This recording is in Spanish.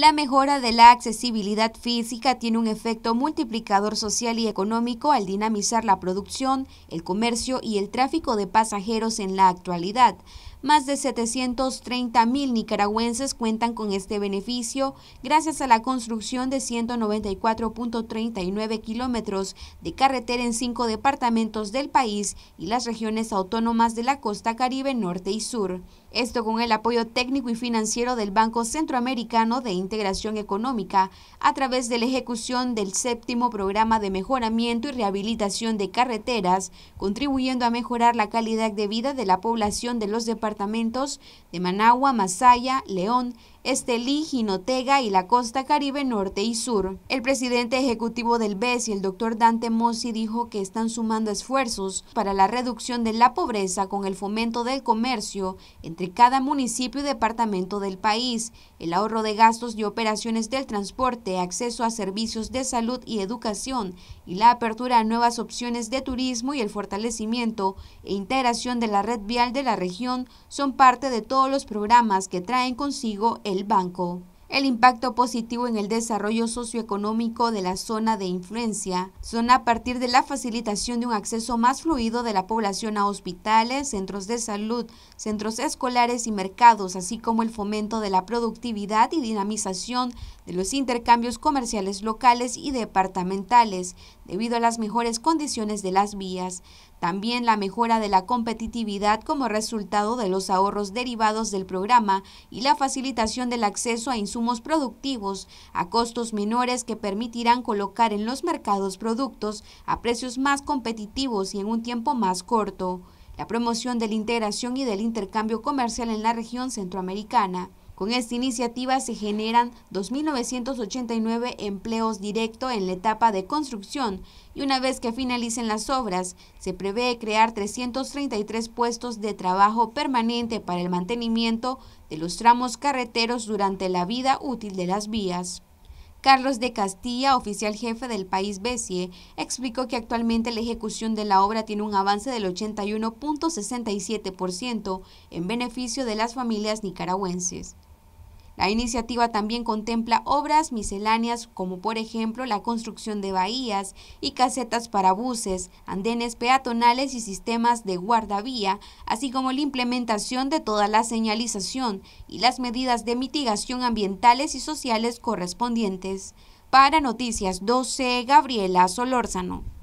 La mejora de la accesibilidad física tiene un efecto multiplicador social y económico al dinamizar la producción, el comercio y el tráfico de pasajeros en la actualidad. Más de 730 mil nicaragüenses cuentan con este beneficio gracias a la construcción de 194.39 kilómetros de carretera en cinco departamentos del país y las regiones autónomas de la costa caribe norte y sur. Esto con el apoyo técnico y financiero del Banco Centroamericano de Integración Económica a través de la ejecución del séptimo programa de mejoramiento y rehabilitación de carreteras, contribuyendo a mejorar la calidad de vida de la población de los departamentos departamentos de Managua, Masaya, León, Estelí, Jinotega y la costa caribe norte y sur. El presidente ejecutivo del BES y el doctor Dante Mossi dijo que están sumando esfuerzos para la reducción de la pobreza con el fomento del comercio entre cada municipio y departamento del país, el ahorro de gastos y operaciones del transporte, acceso a servicios de salud y educación y la apertura a nuevas opciones de turismo y el fortalecimiento e integración de la red vial de la región son parte de todos los programas que traen consigo el el banco. El impacto positivo en el desarrollo socioeconómico de la zona de influencia son a partir de la facilitación de un acceso más fluido de la población a hospitales, centros de salud, centros escolares y mercados, así como el fomento de la productividad y dinamización de los intercambios comerciales locales y departamentales, debido a las mejores condiciones de las vías, también la mejora de la competitividad como resultado de los ahorros derivados del programa y la facilitación del acceso a insumos productivos a costos menores que permitirán colocar en los mercados productos a precios más competitivos y en un tiempo más corto. La promoción de la integración y del intercambio comercial en la región centroamericana con esta iniciativa se generan 2.989 empleos directos en la etapa de construcción y una vez que finalicen las obras, se prevé crear 333 puestos de trabajo permanente para el mantenimiento de los tramos carreteros durante la vida útil de las vías. Carlos de Castilla, oficial jefe del país BESIE, explicó que actualmente la ejecución de la obra tiene un avance del 81.67% en beneficio de las familias nicaragüenses. La iniciativa también contempla obras misceláneas como por ejemplo la construcción de bahías y casetas para buses, andenes peatonales y sistemas de guardavía, así como la implementación de toda la señalización y las medidas de mitigación ambientales y sociales correspondientes. Para Noticias 12, Gabriela Solórzano.